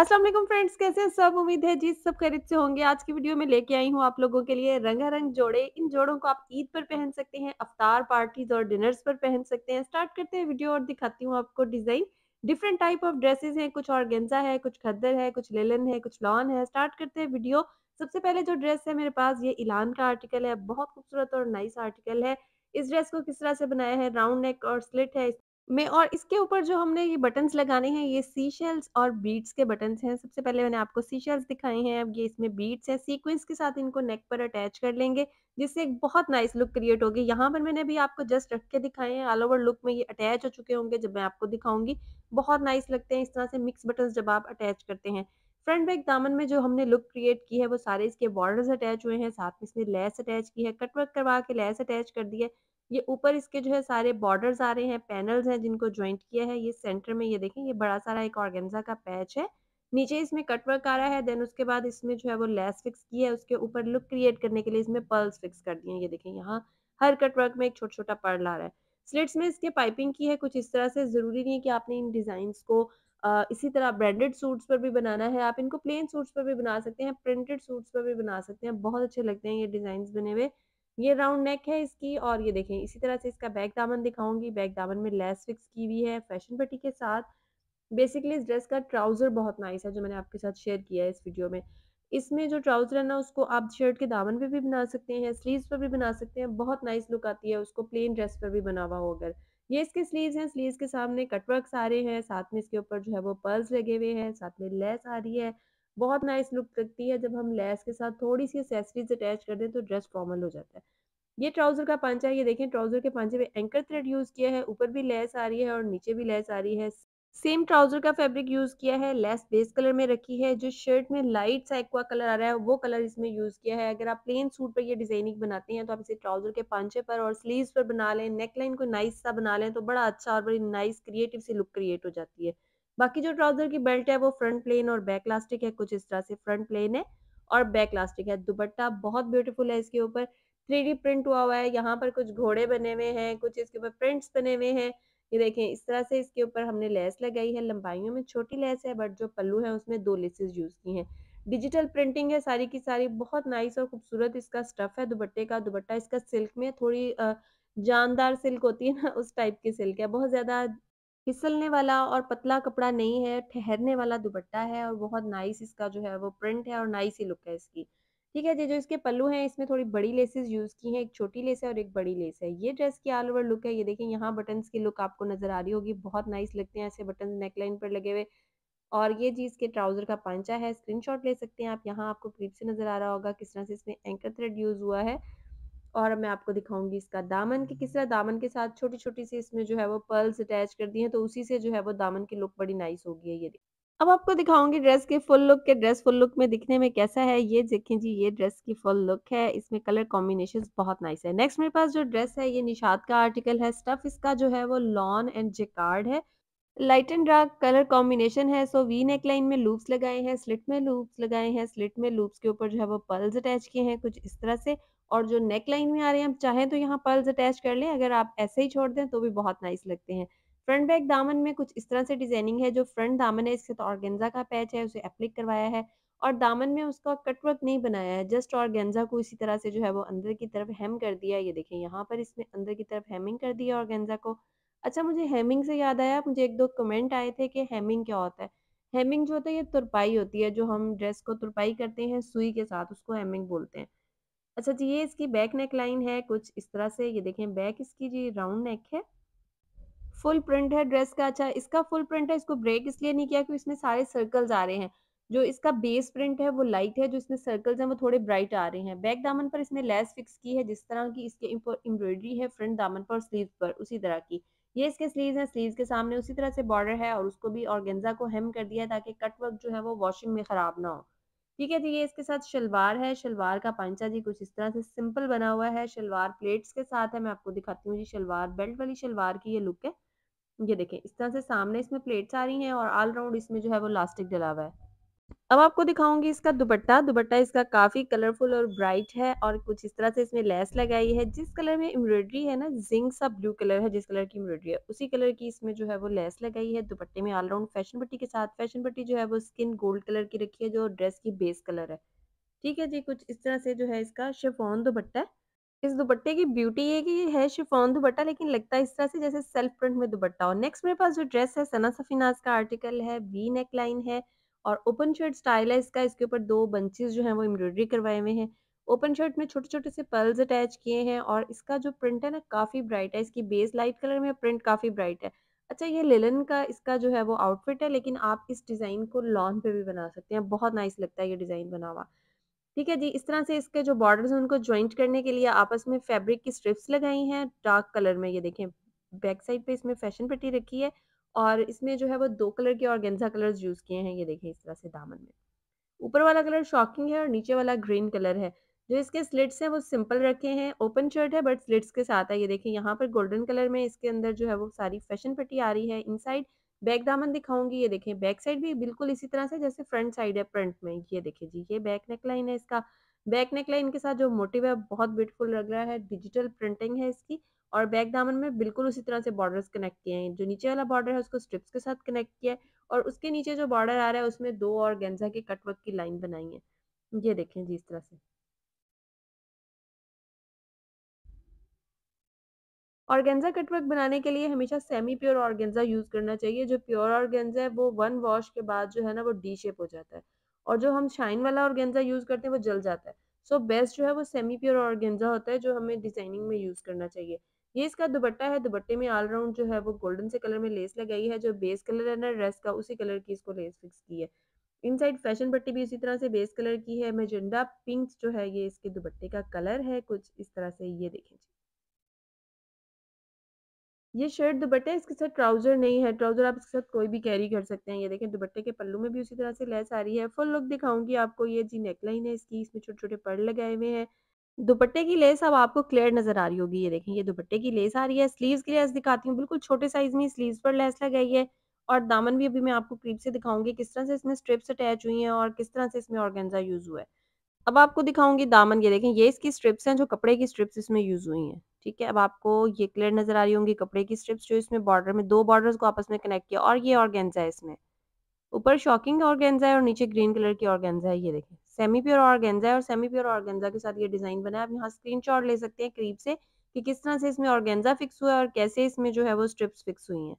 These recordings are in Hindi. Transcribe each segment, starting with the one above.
असलम फ्रेंड्स कैसे हैं सब उम्मीद है जी सब खरीद से होंगे आज की वीडियो में लेके आई हूँ आप लोगों के लिए रंगारंग जोड़े इन जोड़ों को आप ईद पर पहन सकते हैं अवतार पार्टीज और डिनर्स पर पहन सकते हैं स्टार्ट करते हैं वीडियो और दिखाती हूँ आपको design different type of dresses हैं कुछ और गेंजा है कुछ खद्दर है कुछ लेलन है कुछ लॉन है स्टार्ट करते हैं वीडियो सबसे पहले जो ड्रेस है मेरे पास ये इलान का आर्टिकल है बहुत खूबसूरत और नाइस आर्टिकल है इस ड्रेस को किस तरह से बनाया है राउंड नेक और स्लिट है में और इसके ऊपर जो हमने ये बटन्स लगाने हैं ये सी शेल्स और बीट्स के बटन्स हैं सबसे पहले मैंने आपको सी शेल्स दिखाए हैं अब ये इसमें बीट्स हैं सीक्वेंस के साथ इनको नेक पर अटैच कर लेंगे जिससे एक बहुत नाइस लुक क्रिएट होगी यहाँ पर मैंने भी आपको जस्ट रख के दिखाए हैं ऑल ओवर लुक में ये अटैच हो चुके होंगे जब मैं आपको दिखाऊंगी बहुत नाइस लगते हैं इस तरह से मिक्स बटन जब आप अटैच करते हैं फ्रंट बैक दामन में जो हमने लुक क्रिएट की है वो सारे इसके बॉर्डर्स अटैच हुए हैं साथ में इसने लेस अटैच की है कटवर्क करवा के लेस अटैच कर दिया है ये ऊपर इसके जो है सारे बॉर्डर्स आ रहे हैं पैनल्स हैं जिनको ज्वाइंट किया है ये सेंटर में ये देखें ये बड़ा सारा एक ऑर्गेन्जा का पैच है नीचे इसमें कटवर्क आ रहा है देन उसके बाद इसमें जो है वो लेस फिक्स की है उसके ऊपर लुक क्रिएट करने के लिए इसमें पर्ल्स फिक्स कर दिए ये देखें यहाँ हर कटवर्क में एक छोटा छोटा पर्ल आ रहा है स्लिट्स में इसके पाइपिंग की है कुछ इस तरह से ज़रूरी नहीं है कि आपने इन डिजाइन को इसी तरह ब्रांडेड सूट्स पर भी बनाना है आप इनको प्लेन सूट्स पर भी बना सकते हैं प्रिंटेड सूट्स पर भी बना सकते हैं बहुत अच्छे लगते हैं ये डिजाइन बने हुए ये राउंड नेक है इसकी और ये देखें इसी तरह से इसका बैक दामन दिखाऊंगी बैक दामन में लेस फिक्स की हुई है फैशन पट्टी के साथ बेसिकली इस ड्रेस का ट्राउज़र बहुत नाइस है जो मैंने आपके साथ शेयर किया है इस वीडियो में इसमें जो ट्राउज़र है ना उसको आप शर्ट के दामन पे भी बना सकते हैं स्लीव्स पर भी बना सकते हैं बहुत नाइस लुक आती है उसको प्लेन ड्रेस पर भी बना हुआ हो अगर ये इसके स्लीव्स हैं स्लीव्स के सामने कटवर्क आ रहे हैं साथ में इसके ऊपर जो है वो पर्ल्स लगे हुए हैं साथ में लेस आ रही है बहुत नाइस लुक लगती है जब हम लेस के साथ थोड़ी सी एसेसरीज अटैच कर दें तो ड्रेस फॉर्मल हो जाता है ये ट्राउजर का पांचा है ये देखें ट्राउजर के पांचे में एंकर थ्रेड यूज किया है ऊपर भी लेस आ रही है और नीचे भी लेस आ रही है सेम ट्राउजर का फैब्रिक यूज किया है लेस बेस कलर में रखी है जो शर्ट में लाइट सा एक्वा कलर आ रहा है वो कलर इसमें यूज किया है अगर आप प्लेन सूट पर ये डिजाइनिंग बनाते हैं तो आप इसे ट्राउजर के पांचे पर और स्लीव्स पर बना लें नेकलाइन को नाइस सा बना लें तो बड़ा अच्छा और बड़ी नाइस क्रिएटिव सी लुक क्रिएट हो जाती है बाकी जो ट्राउजर की बेल्ट है वो फ्रंट प्लेन और बैक लास्टिक है कुछ इस तरह से फ्रंट प्लेन है और बैक लास्टिक है दुपट्टा बहुत ब्यूटीफुल है इसके ऊपर थ्री प्रिंट हुआ हुआ है यहाँ पर कुछ घोड़े बने हुए हैं कुछ इसके ऊपर प्रिंट्स बने हुए हैं ये देखें इस तरह से इसके ऊपर हमने लेस लगाई है लंबाइयों में छोटी लेस है बट जो पल्लू है उसमें दो लेसेस यूज की हैं डिजिटल प्रिंटिंग है सारी की सारी बहुत नाइस और खूबसूरत इसका स्टफ है दुपट्टे का दुपट्टा इसका सिल्क में थोड़ी जानदार सिल्क होती है ना उस टाइप की सिल्क है बहुत ज्यादा फिसलने वाला और पतला कपड़ा नहीं है ठहरने वाला दुपट्टा है और बहुत नाइस इसका जो है वो प्रिंट है और नाइस ही लुक है इसकी ठीक है ये जो इसके पल्लू हैं इसमें थोड़ी बड़ी लेसेस यूज़ की हैं एक छोटी लेस है और एक बड़ी लेस है ये ड्रेस की ऑल ओवर लुक है ये देखिए यहाँ बटन की लुक आपको नज़र आ रही होगी बहुत नाइस लगते हैं ऐसे बटन नेकलाइन पर लगे हुए और ये जी इसके ट्राउज़र का पांचा है स्क्रीनशॉट ले सकते हैं आप यहाँ आपको करीब से नज़र आ रहा होगा किस तरह से इसमें एंकर थ्रेड यूज़ हुआ है और मैं आपको दिखाऊंगी इसका दामन की किस तरह दामन के साथ छोटी छोटी सी इसमें जो है वो पर्ल्स अटैच कर दी हैं तो उसी से जो है वो दामन की लुक बड़ी नाइस होगी है ये अब आपको दिखाऊंगी ड्रेस के फुल लुक के ड्रेस फुल लुक में दिखने में कैसा है ये देखें जी ये ड्रेस की फुल लुक है इसमें कलर कॉम्बिनेशन बहुत नाइस है नेक्स्ट मेरे पास जो ड्रेस है ये निशाद का आर्टिकल है स्टफ इसका जो है वो लॉन एंड जेकार्ड है light and dark colour combination है सो वी नेक लाइन में लूप्स लगाए हैं स्लिट में लूप्स लगाए हैं स्लिट में लूप्स के ऊपर जो है वो पर्ल्स अटैच किए हैं कुछ इस तरह से और जो नेक लाइन में आ रहे हैं आप चाहे तो यहाँ पर्ल्स अटैच कर लें अगर आप ऐसे ही छोड़ दें तो भी बहुत नाइस लगते हैं फ्रंट बैक दामन में कुछ इस तरह से डिजाइनिंग है जो फ्रंट दामन है इसके तो ऑर्गेंजा का पैच है उसे अप्लिक करवाया है और दामन में उसका कटवर्क नहीं बनाया है जस्ट और गेंजा को इसी तरह से जो है वो अंदर की तरफ हेम कर दिया ये देखें यहाँ पर इसने अंदर की तरफ हेमिंग कर दिया और गेंजा को अच्छा मुझे हेमिंग से याद आया मुझे एक दो कमेंट आए थे कि हेमिंग क्या होता है हेमिंग जो होता है ये तुरपाई होती है जो हम ड्रेस को तुरपाई करते हैं सुई के साथ उसको हेमिंग बोलते हैं अच्छा जी तो ये इसकी बैक नेक लाइन है कुछ इस तरह से ये देखें बैक इसकी जी राउंड नेक है फुल प्रिंट है ड्रेस का अच्छा इसका फुल प्रिंट है इसको ब्रेक इसलिए नहीं किया क्योंकि इसमें सारे सर्कल्स आ रहे हैं जो इसका बेस प्रिंट है वो लाइट है जो इसमें सर्कल्स हैं वो थोड़े ब्राइट आ रहे हैं बैक दामन पर इसने लेस फिक्स की है जिस तरह की इसके एम्ब्रॉयडरी है फ्रंट दामन पर स्लीव पर उसी तरह की ये इसके स्लीव है स्लीव के सामने उसी तरह से बॉर्डर है और उसको भी ऑर्गेन्जा को हेम कर दिया है ताकि कट वर्क जो है वो वॉशिंग में ख़राब ना हो ठीक है जी तो ये इसके साथ शलवार है शलवार का पंचा जी कुछ इस तरह से सिंपल बना हुआ है शलवार प्लेट्स के साथ है मैं आपको दिखाती हूँ जी शलवार बेल्ट वाली शलवार की ये लुक है ये देखें इस तरह से सामने इसमें प्लेट्स आ रही हैं और ऑल राउंड इसमें जो है वो लास्टिक डला हुआ है अब आपको दिखाऊंगी इसका दुपट्टा दुपट्टा इसका काफ़ी कलरफुल और ब्राइट है और कुछ इस तरह से इसमें लेस लगाई है जिस कलर में एम्ब्रॉयडरी है ना जिंक सा ब्लू कलर है जिस कलर की एम्ब्रॉयडरी है उसी कलर की इसमें जो है वो लेस लगाई है दुपट्टे में ऑलराउंड फैशन पट्टी के साथ फैशन पट्टी जो है वो स्किन गोल्ड कलर की रखी है जो ड्रेस की बेस कलर है ठीक है जी कुछ इस तरह से जो है इसका शेफोन दुपट्टा इस दुपट्टे की ब्यूटी ये कि है शिफोन दुपट्टा लेकिन लगता है इस तरह से जैसे सेल्फ प्रिंट में दुपट्टा हो नेक्स्ट मेरे पास जो ड्रेस है सना सफीनाज का आर्टिकल है वी नेक लाइन है और ओपन शर्ट स्टाइल है इसका इसके ऊपर दो बंचेस जो है वो एम्ब्रॉयडरी करवाए हुए हैं ओपन शर्ट में छोटे छोटे से पर्ल्स अटैच किए हैं और इसका जो प्रिंट है ना काफ़ी ब्राइट है इसकी बेस लाइट कलर में प्रिंट काफ़ी ब्राइट है अच्छा ये लेलन का इसका जो है वो आउटफिट है लेकिन आप इस डिज़ाइन को लॉन पे भी बना सकते हैं बहुत नाइस लगता है ये डिज़ाइन बना हुआ ठीक है जी इस तरह से इसके जो बॉर्डर हैं उनको ज्वाइंट करने के लिए आपस में फैब्रिक की स्ट्रिप्स लगाई हैं डार्क कलर में ये देखें बैक साइड पे इसमें फैशन पट्टी रखी है और इसमें जो है वो दो कलर के गेंजा कलर्स यूज़ किए हैं ये देखें इस तरह से दामन में ऊपर वाला कलर शॉकिंग है और नीचे वाला ग्रीन कलर है जो इसके स्लिट्स हैं वो सिंपल रखे हैं ओपन शर्ट है बट स्लिट्स के साथ है ये देखें यहाँ पर गोल्डन कलर में इसके अंदर जो है वो सारी फैशन पट्टी आ रही है इनसाइड बैक दामन दिखाऊंगी ये देखें बैक साइड भी बिल्कुल इसी तरह से जैसे फ्रंट साइड है फ्रंट में ये देखें जी ये बैक नेकलाइन है इसका बैक नेकलाइन के साथ जो मोटिव है बहुत ब्यूटीफुल लग रहा है डिजिटल प्रिंटिंग है इसकी और बैक दामन में बिल्कुल उसी तरह से बॉर्डर्स कनेक्ट किए हैं जो नीचे वाला बॉर्डर है उसको स्ट्रिप्स के साथ कनेक्ट किया है और उसके नीचे जो बॉर्डर आ रहा है उसमें दो और गेंजा के कटवर्क की लाइन बनाई है ये देखें जी इस तरह से ऑर्गेन्जा कटवर्क बनाने के लिए हमेशा सेमी प्योर ऑर्गेंजा यूज़ करना चाहिए जो प्योर ऑर्गेन्जा है वो वन वॉश के बाद जो है ना वो डी शेप हो जाता है और जो हम शाइन वाला गेंजा यूज़ करते हैं वो जल जाता है सो so बेस्ट जो है वो सेमी प्योर ऑर्गेंजा होता है जो हमें डिज़ाइनिंग में यूज़ करना चाहिए ये इसका दुपट्टा है दुपट्टे में ऑलराउंड जो है वो गोल्डन से कलर में लेस लगाई है जो बेस कलर है ना ड्रेस का उसी कलर की इसको लेस फिक्स की है इनसाइड फैशन पट्टी भी उसी तरह से बेस कलर की है मेजेंडा पिंक जो है ये इसके दुपट्टे का कलर है कुछ इस तरह से ये देखें ये शर्ट दुपट्टे है इसके साथ ट्राउजर नहीं है ट्राउजर आप इसके साथ कोई भी कैरी कर सकते हैं ये देखें दुपट्टे के पल्लू में भी उसी तरह से लेस आ रही है फुल लुक दिखाऊंगी आपको ये जी नेकलाइन है इसकी इसमें छोटे छोटे पर्ल लगाए हुए हैं दुपट्टे की लेस अब आपको क्लियर नजर आ रही होगी ये देखें ये दुपट्टे की लेस आ रही है स्लीव्स की लेस दिखाती हूँ बिल्कुल छोटे साइज में स्लीव्स पर लेस लगाई है और दामन भी अभी मैं आपको क्रीप से दिखाऊंगी किस तरह से इसमें स्ट्रिप्स अटैच हुई हैं और किस तरह से इसमें ऑर्गेंजा यूज हुआ है अब आपको दिखाऊंगी दामन ये देखें ये इसकी स्ट्रिप्स हैं जो कपड़े की स्ट्रिप्स इसमें यूज हुई हैं ठीक है अब आपको ये क्लियर नजर आ रही होंगी कपड़े की स्ट्रिप्स जो इसमें बॉर्डर में दो बॉर्डर्स को आपस में कनेक्ट किया और ये ऑर्गेंजा है इसमें ऊपर शॉकिंग ऑर्गेंजा है और नीचे ग्रीन कलर की ऑर्गेंजा है ये देखें सेमी प्योर ऑर्गेंजा है और सेमी प्योर ऑर्गेंजा के साथ ये डिजाइन बना है आप यहाँ स्क्रीनशॉट ले सकते हैं करीब से कि किस तरह से इसमें ऑर्गेंजा फिक्स हुआ है और कैसे इसमें जो है वो स्ट्रिप्स फिक्स हुई हैं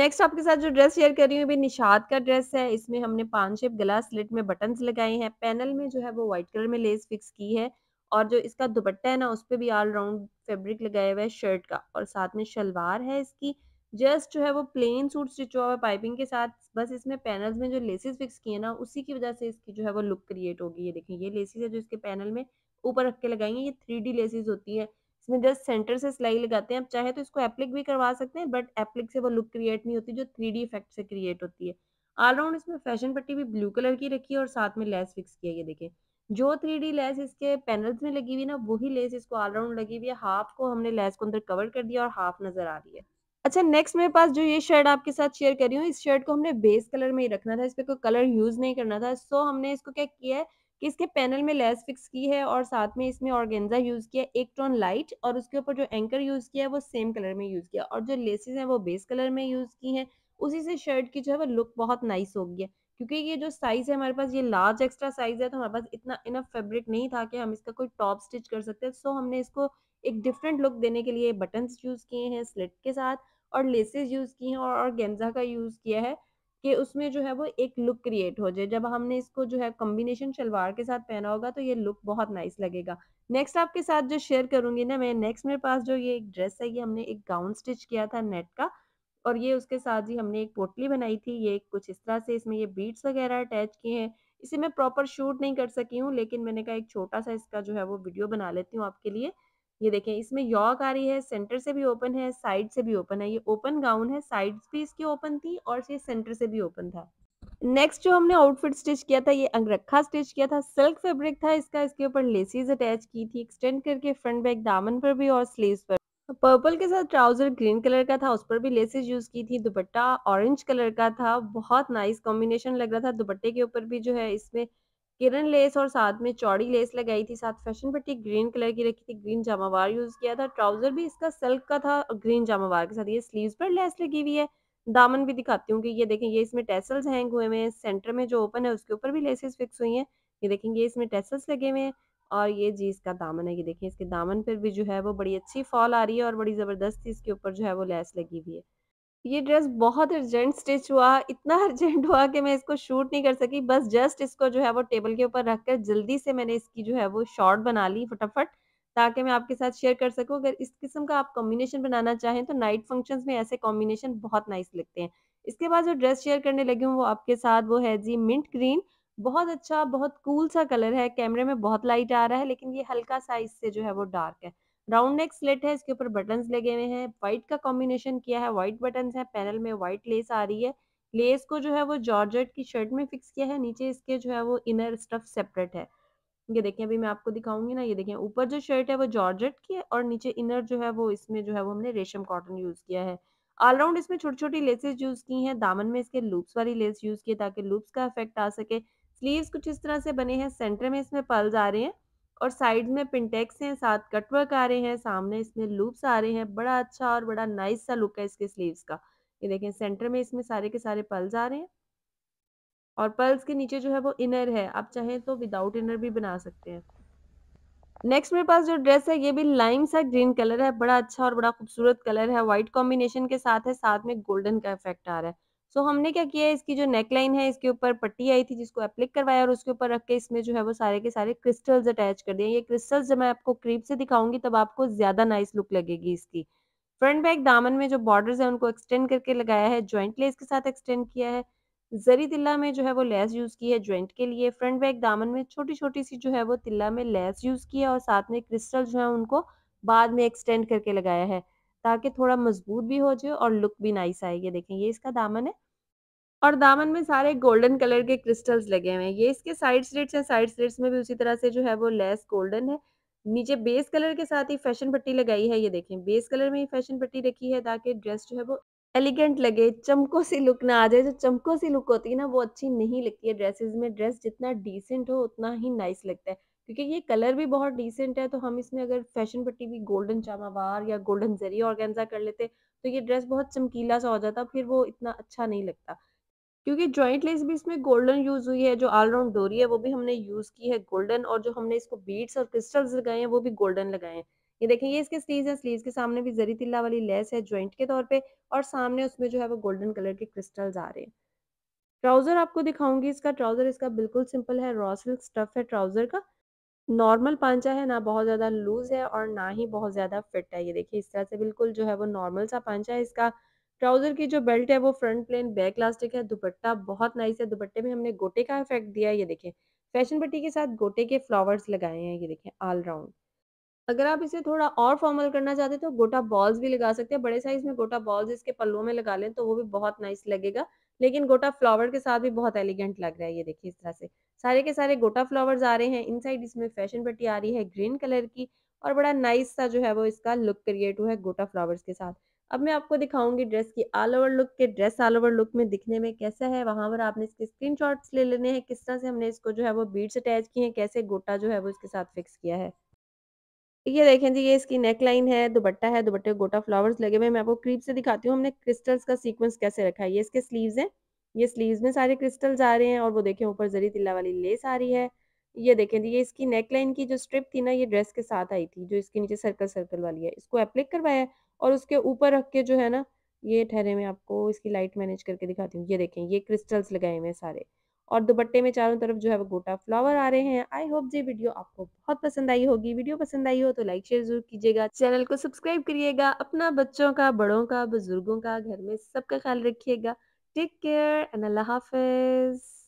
नेक्स्ट आपके साथ जो ड्रेस शेयर कर रही हूँ ये निशाद का ड्रेस है इसमें हमने पांच शेप गला स्लिट में बटन्स लगाए हैं पैनल में जो है वो व्हाइट कलर में लेस फिक्स की है और जो इसका दुपट्टा है ना उस पर भी ऑल राउंड फेब्रिक लगाया हुआ है शर्ट का और साथ में शलवार है इसकी जस्ट जो है वो प्लेन सूट स्टिच हुआ हुआ पाइपिंग के साथ बस इसमें पैनल्स में जो लेसेस फिक्स किए ना उसी की वजह से इसकी जो है वो लुक क्रिएट होगी ये देखें ये लेसेस है जो इसके पैनल में ऊपर रख के लगाएंगे ये थ्री डी लेसेस होती है इसमें जस्ट सेंटर से सिलाई लगाते हैं आप चाहे तो इसको एप्लिक भी करवा सकते हैं बट एप्लिक से वो लुक क्रिएट नहीं होती जो थ्री डी इफेक्ट से क्रिएट होती है ऑलराउंड इसमें फैशन पट्टी भी ब्लू कलर की रखी है और साथ में लेस फिक्स किया ये देखें जो थ्री डी लेस इसके पैनल्स में लगी हुई ना वही लेस इसको ऑलराउंड लगी हुई है हाफ को हमने लेस को अंदर कवर कर दिया और हाफ नजर आ रही है अच्छा नेक्स्ट मेरे पास जो ये शर्ट आपके साथ शेयर करी हूँ इस शर्ट को हमने बेस कलर में ही रखना था इस पर कोई कलर यूज नहीं करना था सो हमने इसको क्या किया है कि इसके पैनल में लेस फिक्स की है और साथ में इसमें ऑर्गेंजा यूज किया एक टोन लाइट और उसके ऊपर जो एंकर यूज किया है वो सेम कलर में यूज किया और जो लेसेस हैं वो बेस कलर में यूज की हैं उसी से शर्ट की जो है वो लुक बहुत नाइस हो गया क्योंकि ये जो साइज है हमारे पास ये लार्ज एक्स्ट्रा साइज है तो हमारे पास इतना इनफ फैब्रिक नहीं था कि हम इसका कोई टॉप स्टिच कर सकते सो हमने इसको एक डिफरेंट लुक देने के लिए बटन्स यूज किए हैं स्लिट के साथ और लेसेस यूज़ की हैं और, और गेंजा का यूज़ किया है कि उसमें जो है वो एक लुक क्रिएट हो जाए जब हमने इसको जो है कॉम्बिनेशन शलवार के साथ पहना होगा तो ये लुक बहुत नाइस लगेगा नेक्स्ट आपके साथ जो शेयर करूंगी ना मैं नेक्स्ट मेरे पास जो ये एक ड्रेस है ये हमने एक गाउन स्टिच किया था नेट का और ये उसके साथ ही हमने एक पोटली बनाई थी ये कुछ इस तरह से इसमें ये बीट्स वगैरह अटैच किए हैं इसे मैं प्रॉपर शूट नहीं कर सकी हूँ लेकिन मैंने कहा एक छोटा सा इसका जो है वो वीडियो बना लेती हूँ आपके लिए ये देखें इसमें यॉक आ रही है सेंटर से भी ओपन है साइड से भी ओपन है ये ओपन गाउन है साइड भी इसकी ओपन थी और ये सेंटर से भी ओपन था नेक्स्ट जो हमने आउटफिट स्टिच किया था ये अंगरखा स्टिच किया था सिल्क फैब्रिक था इसका इसके ऊपर लेसिस अटैच की थी एक्सटेंड करके फ्रंट बैक दामन पर भी और स्लीव पर पर्पल के साथ ट्राउजर ग्रीन कलर का था उस पर भी लेसेज यूज की थी दुपट्टा ऑरेंज कलर का था बहुत नाइस कॉम्बिनेशन लग रहा था दुपट्टे के ऊपर भी जो है इसमें किरण लेस और साथ में चौड़ी लेस लगाई थी साथ फैशन पट्टी ग्रीन कलर की रखी थी ग्रीन जामावार यूज किया था ट्राउजर भी इसका सिल्क का था और ग्रीन जामावार के साथ ये स्लीव्स पर लेस लगी हुई है दामन भी दिखाती हूँ कि ये देखें ये इसमें टेसल्स हैंग हुए हुए हैं सेंटर में जो ओपन है उसके ऊपर भी लेसेस फिक्स हुई हैं ये देखेंगे इसमें टेसल्स लगे हुए हैं और ये जी इसका दामन है ये देखें इसके दामन पर भी जो है वो बड़ी अच्छी फॉल आ रही है और बड़ी ज़बरदस्त इसके ऊपर जो है वो लेस लगी हुई है ये ड्रेस बहुत अर्जेंट स्टिच हुआ इतना अर्जेंट हुआ कि मैं इसको शूट नहीं कर सकी बस जस्ट इसको जो है वो टेबल के ऊपर रख कर जल्दी से मैंने इसकी जो है वो शॉर्ट बना ली फटाफट ताकि मैं आपके साथ शेयर कर सकूं अगर इस किस्म का आप कॉम्बिनेशन बनाना चाहें तो नाइट फंक्शंस में ऐसे कॉम्बिनेशन बहुत नाइस लगते हैं इसके बाद जो ड्रेस शेयर करने लगी हूँ वो आपके साथ वो है जी मिंट ग्रीन बहुत अच्छा बहुत कूल सा कलर है कैमरे में बहुत लाइट आ रहा है लेकिन ये हल्का साइज से जो है वो डार्क है राउंड नेक स्लेट है इसके ऊपर बटन लगे हुए हैं व्हाइट का कॉम्बिनेशन किया है व्हाइट बटन है पैनल में व्हाइट लेस आ रही है लेस को जो है वो जॉर्ज की शर्ट में फिक्स किया है नीचे इसके जो है वो इनर स्टफ सेपरेट है ये देखें अभी मैं आपको दिखाऊंगी ना ये देखें ऊपर जो शर्ट है वो जॉर्ज की है और नीचे इनर जो है वो इसमें जो है वो हमने रेशम कॉटन यूज किया है ऑलराउंड इसमें छोटी छोटी लेसेस यूज की हैं दामन में इसके लूप्स वाली लेस यूज की है ताकि लूप्स का इफेक्ट आ सके स्लीव्स कुछ इस तरह से बने हैं सेंटर में इसमें पल्स आ रहे हैं और साइड में पिंटेक्स हैं साथ कटवर्क आ रहे हैं सामने इसमें लूप्स आ रहे हैं बड़ा अच्छा और बड़ा नाइस सा लुक है इसके स्लीव्स का ये देखें सेंटर में इसमें सारे के सारे पल्स आ रहे हैं और पल्स के नीचे जो है वो इनर है आप चाहें तो विदाउट इनर भी बना सकते हैं नेक्स्ट मेरे पास जो ड्रेस है ये भी लाइम सा ग्रीन कलर है बड़ा अच्छा और बड़ा खूबसूरत कलर है व्हाइट कॉम्बिनेशन के साथ है साथ में गोल्डन का इफेक्ट आ रहा है सो so, हमने क्या किया है इसकी जो नेकलाइन है इसके ऊपर पट्टी आई थी जिसको अप्लिक करवाया और उसके ऊपर रख के इसमें जो है वो सारे के सारे क्रिस्टल्स अटैच कर दिए ये क्रिस्टल्स जब मैं आपको क्रीप से दिखाऊंगी तब आपको ज्यादा नाइस लुक लगेगी इसकी फ्रंट बैक दामन में जो बॉर्डर्स है उनको एक्सटेंड करके लगाया है ज्वाइंट लेस के साथ एक्सटेंड किया है जरी तिल्ला में जो है वो लेस यूज की है ज्वाइंट के लिए फ्रंट बैक दामन में छोटी छोटी सी जो है वो तिल्ला में लेस यूज की है और साथ में क्रिस्टल जो है उनको बाद में एक्सटेंड करके लगाया है ताकि थोड़ा मजबूत भी हो जाए और लुक भी नाइस आए ये देखें ये इसका दामन है और दामन में सारे गोल्डन कलर के क्रिस्टल्स लगे हुए हैं ये इसके साइड स्लिट्स हैं साइड स्लिट्स में भी उसी तरह से जो है वो लेस गोल्डन है नीचे बेस कलर के साथ ही फैशन पट्टी लगाई है ये देखें बेस कलर में ही फैशन पट्टी रखी है ताकि ड्रेस जो है वो एलिगेंट लगे चमको सी लुक ना आ जाए जो चमको सी लुक होती है ना वो अच्छी नहीं लगती है ड्रेसेस में ड्रेस जितना डिसेंट हो उतना ही नाइस लगता है क्योंकि ये कलर भी बहुत डिसेंट है तो हम इसमें अगर फैशन पट्टी भी गोल्डन चामावार या गोल्डन जरिया और कर लेते तो ये ड्रेस बहुत चमकीला सा हो जाता फिर वो इतना अच्छा नहीं लगता क्योंकि ज्वाइंट लेस भी इसमें गोल्डन यूज हुई है जो ऑलराउंड डोरी है वो भी हमने यूज की है गोल्डन और जो हमने इसको बीड्स और क्रिस्टल्स लगाए हैं वो भी गोल्डन लगाए हैं ये देखें ये इसके स्लीव है स्लीव के सामने भी जरी तिल्ला वाली लेस है ज्वाइंट के तौर पर और सामने उसमें जो है वो गोल्डन कलर के क्रिस्टल्स आ रहे हैं ट्राउजर आपको दिखाऊंगी इसका ट्राउजर इसका बिल्कुल सिंपल है रॉ स्टफ है ट्राउजर का नॉर्मल पांचा है ना बहुत ज्यादा लूज है और ना ही बहुत ज्यादा फिट है ये देखिए इस तरह से बिल्कुल जो है वो नॉर्मल सा पांचा है इसका ट्राउजर की जो बेल्ट है वो फ्रंट प्लेन बैक लास्टिक है दुपट्टा बहुत नाइस है दुपट्टे में हमने गोटे का इफेक्ट दिया है ये देखें फैशन पट्टी के साथ गोटे के फ्लावर्स लगाए हैं ये देखें ऑल राउंड अगर आप इसे थोड़ा और फॉर्मल करना चाहते हैं तो गोटा बॉल्स भी लगा सकते हैं बड़े साइज में गोटा बॉल्स इसके पल्लों में लगा लें तो वो भी बहुत नाइस लगेगा लेकिन गोटा फ्लावर के साथ भी बहुत एलिगेंट लग रहा है ये देखिए इस तरह से सारे के सारे गोटा फ्लावर्स आ रहे हैं इनसाइड इसमें फैशन पट्टी आ रही है ग्रीन कलर की और बड़ा नाइस सा जो है वो इसका लुक क्रिएट हुआ है गोटा फ्लावर्स के साथ अब मैं आपको दिखाऊंगी ड्रेस की ऑल ओवर लुक के ड्रेस ऑल ओवर लुक में दिखने में कैसा है वहां पर आपने इसके स्क्रीन ले लेने हैं किस तरह से हमने इसको जो है वो बीट्स अटैच किए हैं कैसे गोटा जो है वो इसके साथ फिक्स किया है ये देखें जी ये इसकी नेक लाइन है दुपट्टा है दुपट्टे गोटा फ्लावर्स लगे हुए मैं आपको क्रीप से दिखाती हूँ हमने क्रिस्टल्स का सीक्वेंस कैसे रखा है ये इसके स्लीव्स हैं ये स्लीव्स में सारे क्रिस्टल्स आ रहे हैं और वो देखें ऊपर जरी तिल्ला वाली लेस आ रही है ये देखें तो ये इसकी नेकलाइन की जो स्ट्रिप थी ना ये ड्रेस के साथ आई थी जो इसके नीचे सर्कल सर्कल वाली है इसको एप्लिक करवाया और उसके ऊपर रख के जो है ना ये ठहरे में आपको इसकी लाइट मैनेज करके दिखाती हूँ ये देखें ये क्रिस्टल्स लगाए हुए सारे और दुपट्टे में चारों तरफ जो है वो गोटा फ्लावर आ रहे हैं आई होप ये वीडियो आपको बहुत पसंद आई होगी वीडियो पसंद आई हो तो लाइक शेयर जरूर कीजिएगा चैनल को सब्सक्राइब करिएगा अपना बच्चों का बड़ों का बुजुर्गों का घर में सबका ख्याल रखिएगा टेक केयर एंड अल्लाह हाफिज़